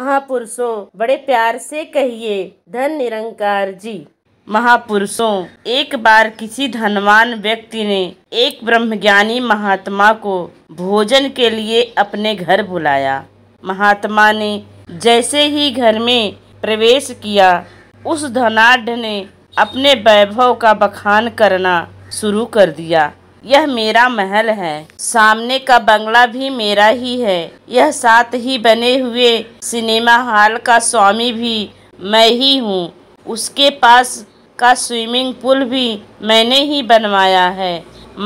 महापुरुषों बड़े प्यार से कहिए धन निरंकार जी महापुरुषों एक बार किसी धनवान व्यक्ति ने एक ब्रह्मज्ञानी महात्मा को भोजन के लिए अपने घर बुलाया महात्मा ने जैसे ही घर में प्रवेश किया उस धनाढ़ ने अपने वैभव का बखान करना शुरू कर दिया यह मेरा महल है सामने का बंगला भी मेरा ही है यह साथ ही बने हुए सिनेमा हॉल का स्वामी भी मैं ही हूँ उसके पास का स्विमिंग पूल भी मैंने ही बनवाया है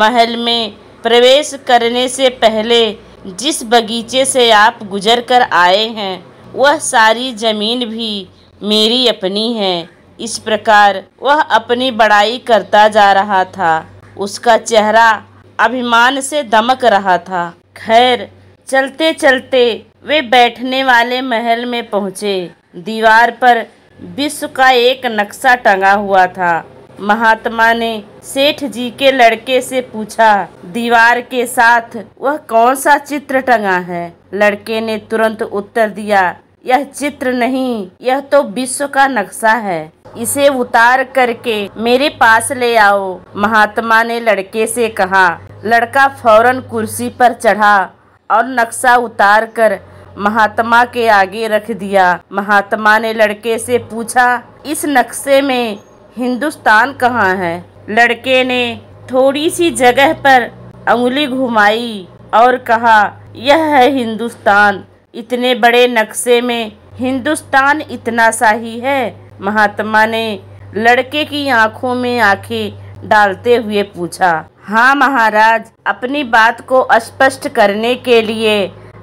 महल में प्रवेश करने से पहले जिस बगीचे से आप गुजर कर आए हैं वह सारी जमीन भी मेरी अपनी है इस प्रकार वह अपनी बड़ाई करता जा रहा था उसका चेहरा अभिमान से दमक रहा था खैर चलते चलते वे बैठने वाले महल में पहुंचे दीवार पर विश्व का एक नक्शा टंगा हुआ था महात्मा ने सेठ जी के लड़के से पूछा दीवार के साथ वह कौन सा चित्र टंगा है लड़के ने तुरंत उत्तर दिया यह चित्र नहीं यह तो विश्व का नक्शा है इसे उतार करके मेरे पास ले आओ महात्मा ने लड़के से कहा लड़का फौरन कुर्सी पर चढ़ा और नक्शा उतार कर महात्मा के आगे रख दिया महात्मा ने लड़के से पूछा इस नक्शे में हिंदुस्तान कहाँ है लड़के ने थोड़ी सी जगह पर उंगली घुमाई और कहा यह है हिंदुस्तान इतने बड़े नक्शे में हिंदुस्तान इतना सा ही है महात्मा ने लड़के की आंखों में आंखें डालते हुए पूछा हाँ महाराज अपनी बात को स्पष्ट करने के लिए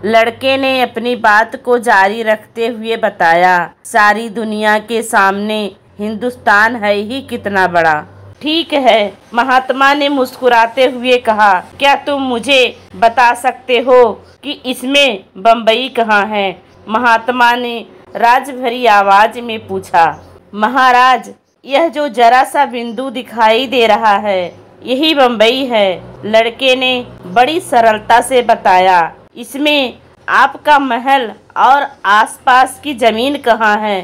लड़के ने अपनी बात को जारी रखते हुए बताया सारी दुनिया के सामने हिंदुस्तान है ही कितना बड़ा ठीक है महात्मा ने मुस्कुराते हुए कहा क्या तुम मुझे बता सकते हो कि इसमें बम्बई कहाँ है महात्मा ने राज भरी आवाज में पूछा महाराज यह जो जरा सा बिंदु दिखाई दे रहा है यही बम्बई है लड़के ने बड़ी सरलता से बताया इसमें आपका महल और आसपास की जमीन कहाँ है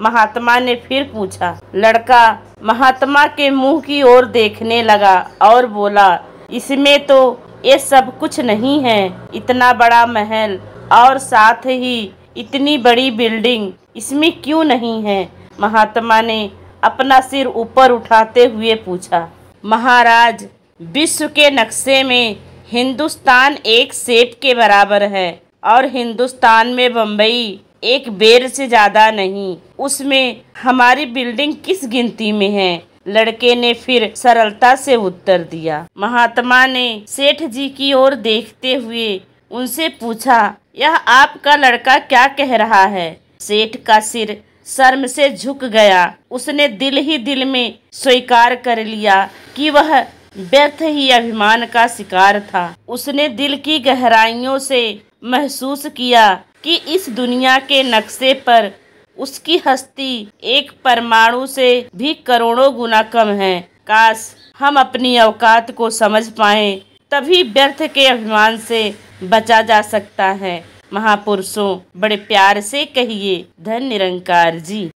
महात्मा ने फिर पूछा लड़का महात्मा के मुंह की ओर देखने लगा और बोला इसमें तो ये सब कुछ नहीं है इतना बड़ा महल और साथ ही इतनी बड़ी बिल्डिंग इसमें क्यों नहीं है महात्मा ने अपना सिर ऊपर उठाते हुए पूछा महाराज विश्व के नक्शे में हिंदुस्तान एक सेब के बराबर है और हिंदुस्तान में बम्बई एक बेर से ज़्यादा नहीं उसमें हमारी बिल्डिंग किस गिनती में है लड़के ने फिर सरलता से उत्तर दिया महात्मा ने सेठ जी की ओर देखते हुए उनसे पूछा यह आपका लड़का क्या कह रहा है सेठ का सिर शर्म से झुक गया उसने दिल ही दिल में स्वीकार कर लिया कि वह व्यर्थ ही अभिमान का शिकार था उसने दिल की गहराइयों से महसूस किया कि इस दुनिया के नक्शे पर उसकी हस्ती एक परमाणु से भी करोड़ों गुना कम है काश हम अपनी अवकात को समझ पाए तभी व्यर्थ के अभिमान से बचा जा सकता है महापुरुषों बड़े प्यार से कहिए धन निरंकार जी